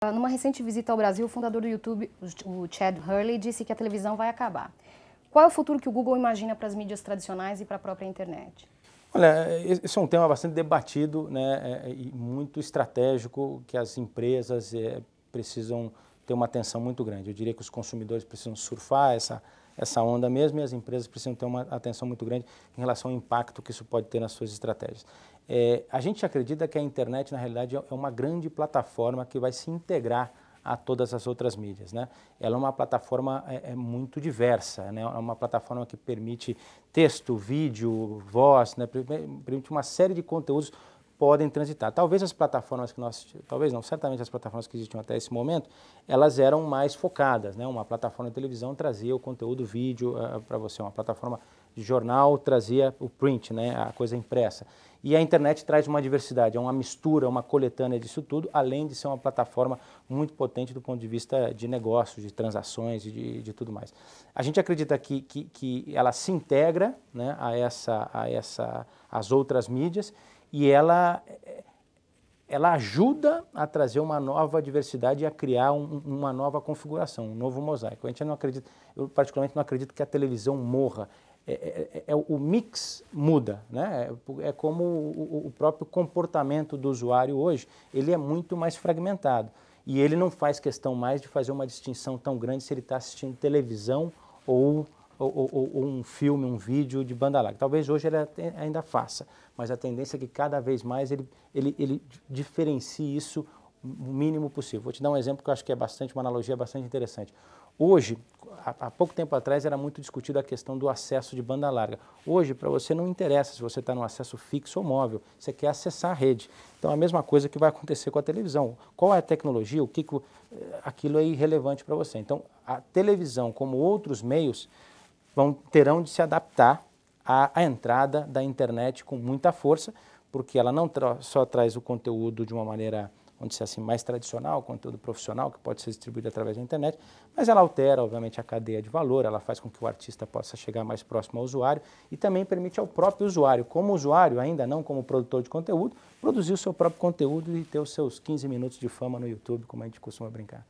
Ah, numa recente visita ao Brasil, o fundador do YouTube, o Chad Hurley, disse que a televisão vai acabar. Qual é o futuro que o Google imagina para as mídias tradicionais e para a própria internet? Olha, esse é um tema bastante debatido né, é, é, e muito estratégico que as empresas é, precisam ter uma atenção muito grande. Eu diria que os consumidores precisam surfar essa, essa onda mesmo e as empresas precisam ter uma atenção muito grande em relação ao impacto que isso pode ter nas suas estratégias. É, a gente acredita que a internet, na realidade, é, é uma grande plataforma que vai se integrar a todas as outras mídias. Né? Ela é uma plataforma é, é, muito diversa, né? é uma plataforma que permite texto, vídeo, voz, né? permite uma série de conteúdos podem transitar. Talvez as plataformas que nós, talvez não, certamente as plataformas que existiam até esse momento, elas eram mais focadas, né? Uma plataforma de televisão trazia o conteúdo vídeo uh, eh, eh, para você, uma plataforma de jornal trazia o print, né? A coisa impressa. E a internet traz uma diversidade, é uma mistura, uma coletânea disso tudo, além de ser uma plataforma muito potente do ponto de vista de negócios, de transações e de, de, tudo mais. A gente acredita que, que, que ela se integra né, a, essa, a essa, as outras mídias e ela, eh, ela ajuda a trazer uma nova diversidade e a criar um, uma nova configuração, um novo mosaico. A gente não acredita, eu particularmente não acredito que a televisão morra. É, é, é, é o mix muda, né? É, é como o, o próprio comportamento do usuário hoje, ele é muito mais fragmentado e ele não faz questão mais de fazer uma distinção tão grande se ele está assistindo televisão ou ou, ou, um filme, um vídeo de banda larga. Talvez hoje ele ainda faça, mas a tendência é que cada vez mais ele, ele, ele diferencie isso o mínimo possível. Vou te dar um exemplo que eu acho que é bastante, uma analogia bastante interessante. Hoje, há, pouco tempo atrás, era muito discutida a questão do acesso de banda larga. Hoje, para você não interessa se você está no acesso fixo ou móvel, você quer acessar a rede. Então, é a mesma coisa que vai acontecer com a televisão. Qual é a tecnologia, o que, eh, aquilo é irrelevante para você. Então, a televisão, como outros meios, vão terão de se adaptar à, à entrada da internet com muita força, porque ela não tra só traz o conteúdo de uma maneira vamos dizer assim, mais tradicional, conteúdo profissional que pode ser distribuído através da internet, mas ela altera, obviamente, a cadeia de valor, ela faz com que o artista possa chegar mais próximo ao usuário e também permite ao próprio usuário, como usuário, ainda não como produtor de conteúdo, produzir o seu próprio conteúdo e ter os seus 15 minutos de fama no YouTube, como a gente costuma brincar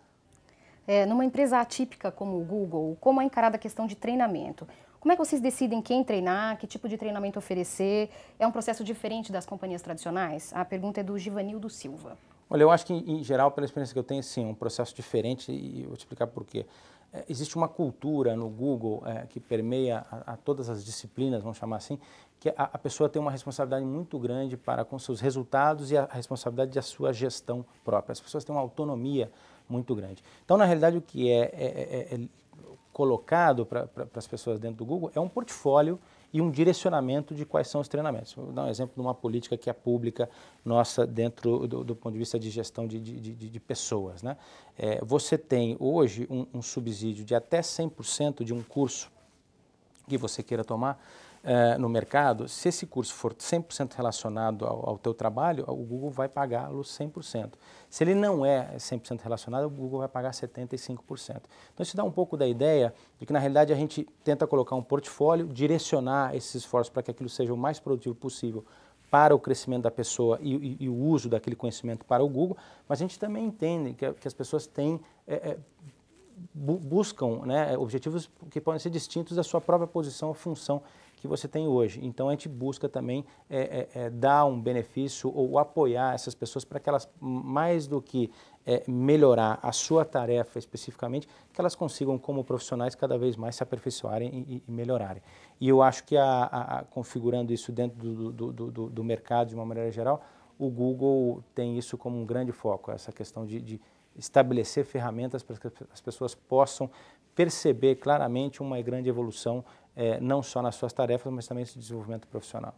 é, numa empresa atípica como o Google, como é encarada a questão de treinamento? Como é que vocês decidem quem treinar, que tipo de treinamento oferecer? É um processo diferente das companhias tradicionais? A pergunta é do Givanildo Silva. Olha, eu acho que, em geral, pela experiência que eu tenho, sim, é um processo diferente e vou te explicar por quê. É, existe uma cultura no Google é, que permeia a, a, todas as disciplinas, vamos chamar assim, que a, a, pessoa tem uma responsabilidade muito grande para com seus resultados e a, a responsabilidade da sua gestão própria. As pessoas têm uma autonomia muito grande. Então, na realidade, o que é, é, é, é colocado para as pessoas dentro do Google é um portfólio e um direcionamento de quais são os treinamentos. Vou dar um exemplo de uma política que é pública nossa dentro do, do ponto de vista de gestão de, de, de, de pessoas. Né? É, você tem hoje um, um subsídio de até 100% de um curso que você queira tomar uh, no mercado, se esse curso for 100% relacionado ao, ao teu trabalho, o Google vai pagá-lo 100%. Se ele não é 100% relacionado, o Google vai pagar 75%. Então isso dá um pouco da ideia de que na realidade a gente tenta colocar um portfólio, direcionar esses esforços para que aquilo seja o mais produtivo possível para o crescimento da pessoa e, e, e, o uso daquele conhecimento para o Google, mas a gente também entende que, que as pessoas têm, é, é, buscam né, objetivos que podem ser distintos da sua própria posição ou função que você tem hoje. Então a gente busca também é, é, é, dar um benefício ou apoiar essas pessoas para que elas, mais do que é, melhorar a sua tarefa especificamente, que elas consigam, como profissionais, cada vez mais se aperfeiçoarem e, e melhorarem. E eu acho que a, a, a configurando isso dentro do, do, do, do, mercado de uma maneira geral, o Google tem isso como um grande foco, essa questão de, de estabelecer ferramentas para que as pessoas possam perceber claramente uma grande evolução é, não só nas suas tarefas, mas também no seu desenvolvimento profissional.